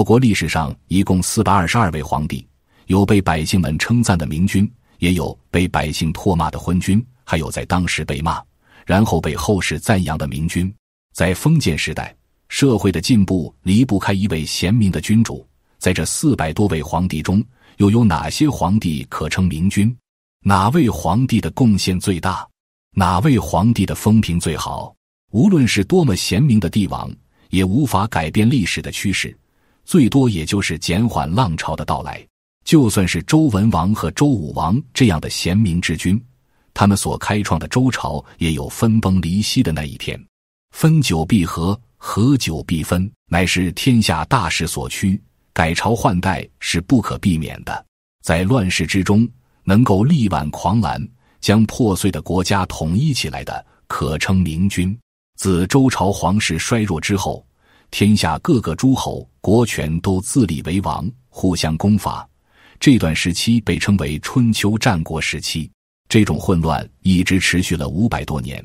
我国历史上一共四百二十二位皇帝，有被百姓们称赞的明君，也有被百姓唾骂的昏君，还有在当时被骂，然后被后世赞扬的明君。在封建时代，社会的进步离不开一位贤明的君主。在这四百多位皇帝中，又有哪些皇帝可称明君？哪位皇帝的贡献最大？哪位皇帝的风评最好？无论是多么贤明的帝王，也无法改变历史的趋势。最多也就是减缓浪潮的到来。就算是周文王和周武王这样的贤明之君，他们所开创的周朝也有分崩离析的那一天。分久必合，合久必分，乃是天下大势所趋。改朝换代是不可避免的。在乱世之中，能够力挽狂澜，将破碎的国家统一起来的，可称明君。自周朝皇室衰弱之后。天下各个诸侯国权都自立为王，互相攻伐。这段时期被称为春秋战国时期。这种混乱一直持续了五百多年，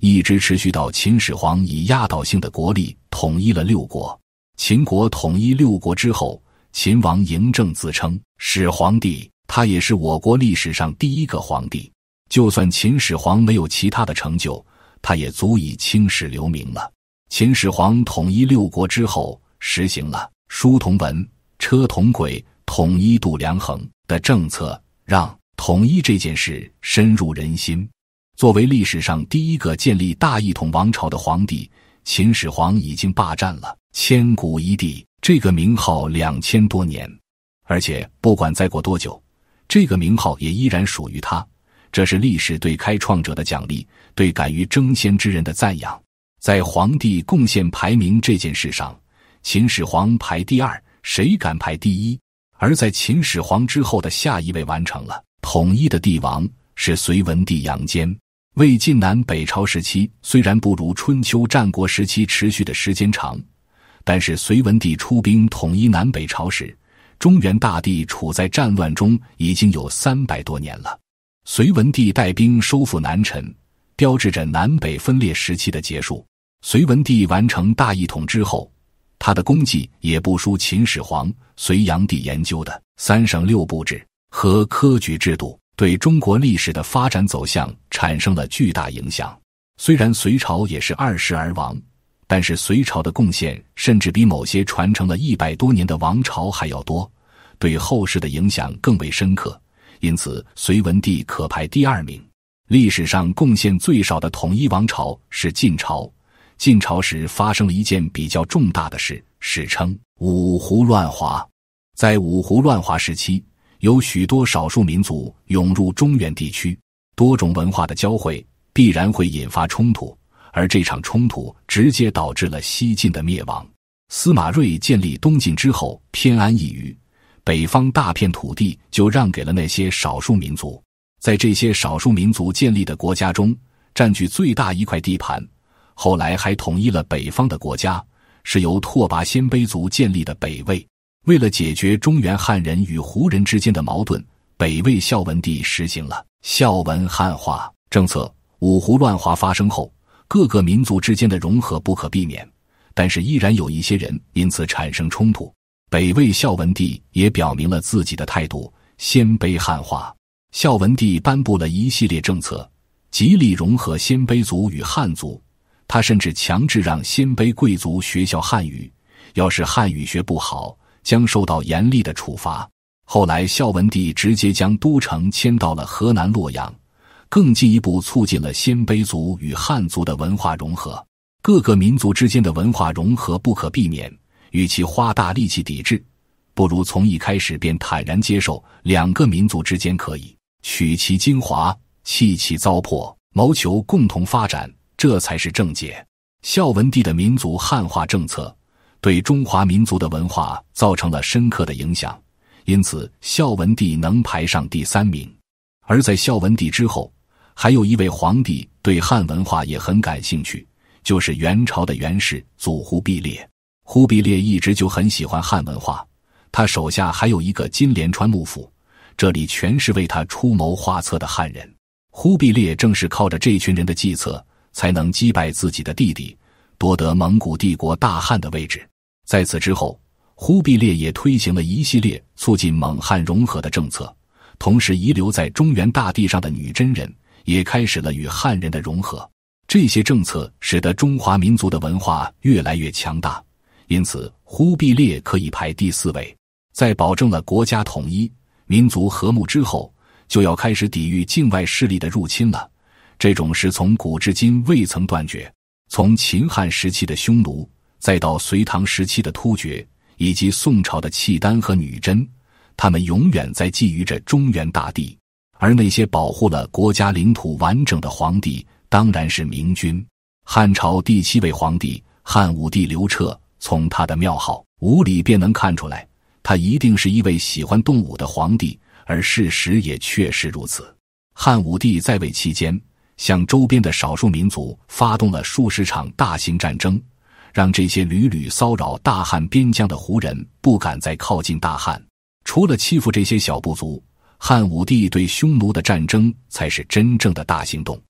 一直持续到秦始皇以压倒性的国力统一了六国。秦国统一六国之后，秦王嬴政自称始皇帝，他也是我国历史上第一个皇帝。就算秦始皇没有其他的成就，他也足以青史留名了。秦始皇统一六国之后，实行了书同文、车同轨、统一度量衡的政策，让统一这件事深入人心。作为历史上第一个建立大一统王朝的皇帝，秦始皇已经霸占了“千古一帝”这个名号两千多年，而且不管再过多久，这个名号也依然属于他。这是历史对开创者的奖励，对敢于争先之人的赞扬。在皇帝贡献排名这件事上，秦始皇排第二，谁敢排第一？而在秦始皇之后的下一位完成了统一的帝王是隋文帝杨坚。魏晋南北朝时期虽然不如春秋战国时期持续的时间长，但是隋文帝出兵统一南北朝时，中原大地处在战乱中已经有三百多年了。隋文帝带兵收复南陈，标志着南北分裂时期的结束。隋文帝完成大一统之后，他的功绩也不输秦始皇。隋炀帝研究的三省六部制和科举制度，对中国历史的发展走向产生了巨大影响。虽然隋朝也是二世而亡，但是隋朝的贡献甚至比某些传承了一百多年的王朝还要多，对后世的影响更为深刻。因此，隋文帝可排第二名。历史上贡献最少的统一王朝是晋朝。晋朝时发生了一件比较重大的事，史称“五胡乱华”。在五胡乱华时期，有许多少数民族涌入中原地区，多种文化的交汇必然会引发冲突，而这场冲突直接导致了西晋的灭亡。司马睿建立东晋之后，偏安一隅，北方大片土地就让给了那些少数民族。在这些少数民族建立的国家中，占据最大一块地盘。后来还统一了北方的国家，是由拓跋鲜卑族建立的北魏。为了解决中原汉人与胡人之间的矛盾，北魏孝文帝实行了孝文汉化政策。五胡乱华发生后，各个民族之间的融合不可避免，但是依然有一些人因此产生冲突。北魏孝文帝也表明了自己的态度：鲜卑汉化。孝文帝颁布了一系列政策，极力融合鲜卑族与汉族。他甚至强制让鲜卑贵族学校汉语，要是汉语学不好，将受到严厉的处罚。后来，孝文帝直接将都城迁到了河南洛阳，更进一步促进了鲜卑族与汉族的文化融合。各个民族之间的文化融合不可避免，与其花大力气抵制，不如从一开始便坦然接受。两个民族之间可以取其精华，弃其糟粕，谋求共同发展。这才是正解。孝文帝的民族汉化政策对中华民族的文化造成了深刻的影响，因此孝文帝能排上第三名。而在孝文帝之后，还有一位皇帝对汉文化也很感兴趣，就是元朝的元世祖忽必烈。忽必烈一直就很喜欢汉文化，他手下还有一个金莲川幕府，这里全是为他出谋划策的汉人。忽必烈正是靠着这群人的计策。才能击败自己的弟弟，夺得蒙古帝国大汗的位置。在此之后，忽必烈也推行了一系列促进蒙汉融合的政策，同时遗留在中原大地上的女真人也开始了与汉人的融合。这些政策使得中华民族的文化越来越强大，因此忽必烈可以排第四位。在保证了国家统一、民族和睦之后，就要开始抵御境外势力的入侵了。这种事从古至今未曾断绝，从秦汉时期的匈奴，再到隋唐时期的突厥，以及宋朝的契丹和女真，他们永远在觊觎着中原大地。而那些保护了国家领土完整的皇帝，当然是明君。汉朝第七位皇帝汉武帝刘彻，从他的庙号“武里”便能看出来，他一定是一位喜欢动武的皇帝。而事实也确实如此。汉武帝在位期间。向周边的少数民族发动了数十场大型战争，让这些屡屡骚扰大汉边疆的胡人不敢再靠近大汉。除了欺负这些小部族，汉武帝对匈奴的战争才是真正的大行动。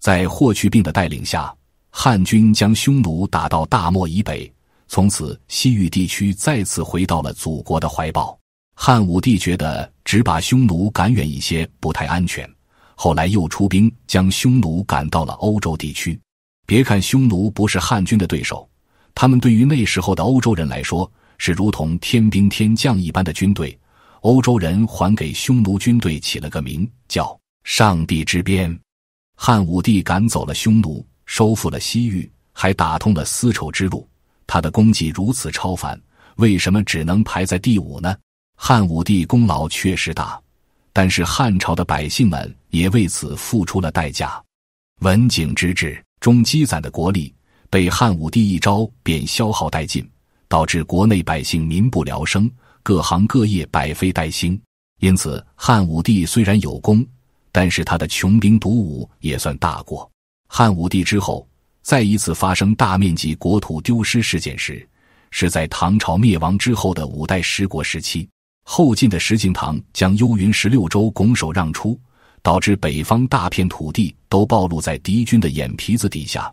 在霍去病的带领下，汉军将匈奴打到大漠以北，从此西域地区再次回到了祖国的怀抱。汉武帝觉得只把匈奴赶远一些不太安全。后来又出兵将匈奴赶到了欧洲地区。别看匈奴不是汉军的对手，他们对于那时候的欧洲人来说是如同天兵天将一般的军队。欧洲人还给匈奴军队起了个名叫“上帝之鞭”。汉武帝赶走了匈奴，收复了西域，还打通了丝绸之路。他的功绩如此超凡，为什么只能排在第五呢？汉武帝功劳确实大。但是汉朝的百姓们也为此付出了代价，文景之治中积攒的国力被汉武帝一招便消耗殆尽，导致国内百姓民不聊生，各行各业百废待兴。因此，汉武帝虽然有功，但是他的穷兵黩武也算大过。汉武帝之后，再一次发生大面积国土丢失事件时，是在唐朝灭亡之后的五代十国时期。后晋的石敬瑭将幽云十六州拱手让出，导致北方大片土地都暴露在敌军的眼皮子底下，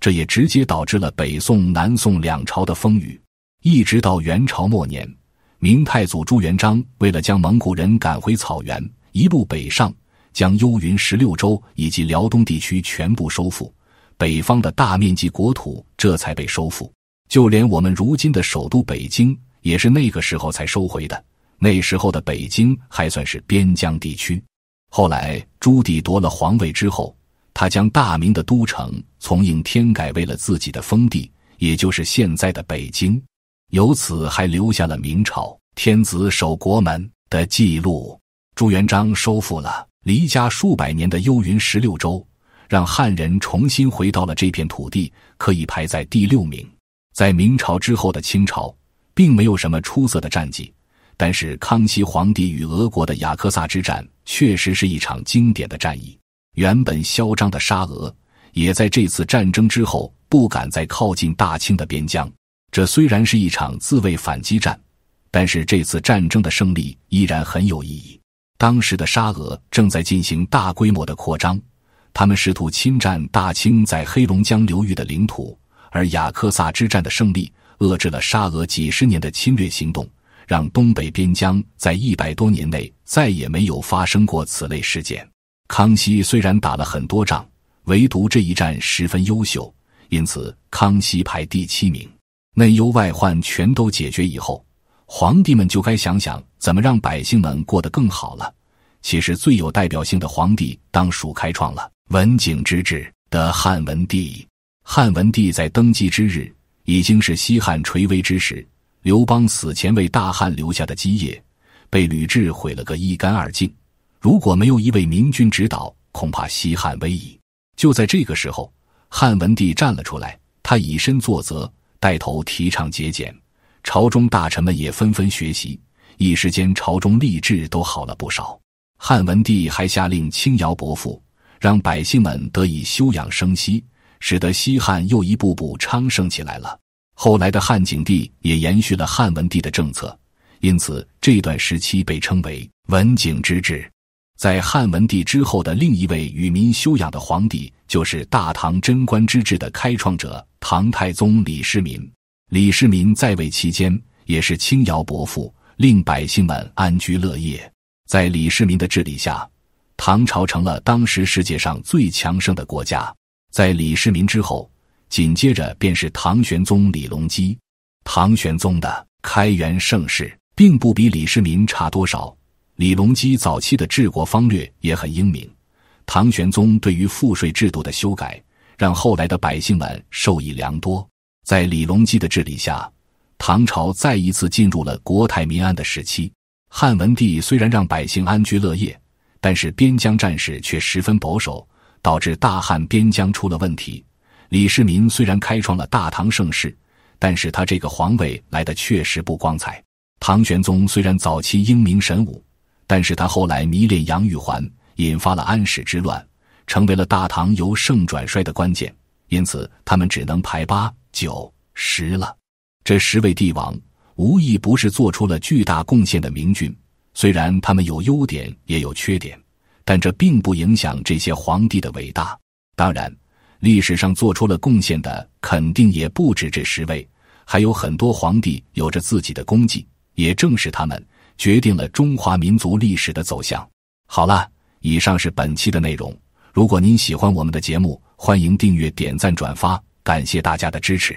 这也直接导致了北宋、南宋两朝的风雨。一直到元朝末年，明太祖朱元璋为了将蒙古人赶回草原，一路北上，将幽云十六州以及辽东地区全部收复，北方的大面积国土这才被收复。就连我们如今的首都北京，也是那个时候才收回的。那时候的北京还算是边疆地区，后来朱棣夺了皇位之后，他将大明的都城从应天改为了自己的封地，也就是现在的北京，由此还留下了“明朝天子守国门”的记录。朱元璋收复了离家数百年的幽云十六州，让汉人重新回到了这片土地，可以排在第六名。在明朝之后的清朝，并没有什么出色的战绩。但是，康熙皇帝与俄国的雅克萨之战确实是一场经典的战役。原本嚣张的沙俄，也在这次战争之后不敢再靠近大清的边疆。这虽然是一场自卫反击战，但是这次战争的胜利依然很有意义。当时的沙俄正在进行大规模的扩张，他们试图侵占大清在黑龙江流域的领土，而雅克萨之战的胜利遏制了沙俄几十年的侵略行动。让东北边疆在一百多年内再也没有发生过此类事件。康熙虽然打了很多仗，唯独这一战十分优秀，因此康熙排第七名。内忧外患全都解决以后，皇帝们就该想想怎么让百姓们过得更好了。其实最有代表性的皇帝当属开创了文景之治的汉文帝。汉文帝在登基之日，已经是西汉垂危之时。刘邦死前为大汉留下的基业，被吕雉毁了个一干二净。如果没有一位明君指导，恐怕西汉危矣。就在这个时候，汉文帝站了出来，他以身作则，带头提倡节俭，朝中大臣们也纷纷学习，一时间朝中吏治都好了不少。汉文帝还下令轻徭薄赋，让百姓们得以休养生息，使得西汉又一步步昌盛起来了。后来的汉景帝也延续了汉文帝的政策，因此这段时期被称为文景之治。在汉文帝之后的另一位与民休养的皇帝，就是大唐贞观之治的开创者唐太宗李世民。李世民在位期间也是轻徭薄赋，令百姓们安居乐业。在李世民的治理下，唐朝成了当时世界上最强盛的国家。在李世民之后。紧接着便是唐玄宗李隆基。唐玄宗的开元盛世并不比李世民差多少。李隆基早期的治国方略也很英明。唐玄宗对于赋税制度的修改，让后来的百姓们受益良多。在李隆基的治理下，唐朝再一次进入了国泰民安的时期。汉文帝虽然让百姓安居乐业，但是边疆战事却十分保守，导致大汉边疆出了问题。李世民虽然开创了大唐盛世，但是他这个皇位来的确实不光彩。唐玄宗虽然早期英明神武，但是他后来迷恋杨玉环，引发了安史之乱，成为了大唐由盛转衰的关键。因此，他们只能排八九十了。这十位帝王无一不是做出了巨大贡献的明君，虽然他们有优点也有缺点，但这并不影响这些皇帝的伟大。当然。历史上做出了贡献的肯定也不止这十位，还有很多皇帝有着自己的功绩，也正是他们决定了中华民族历史的走向。好了，以上是本期的内容。如果您喜欢我们的节目，欢迎订阅、点赞、转发，感谢大家的支持。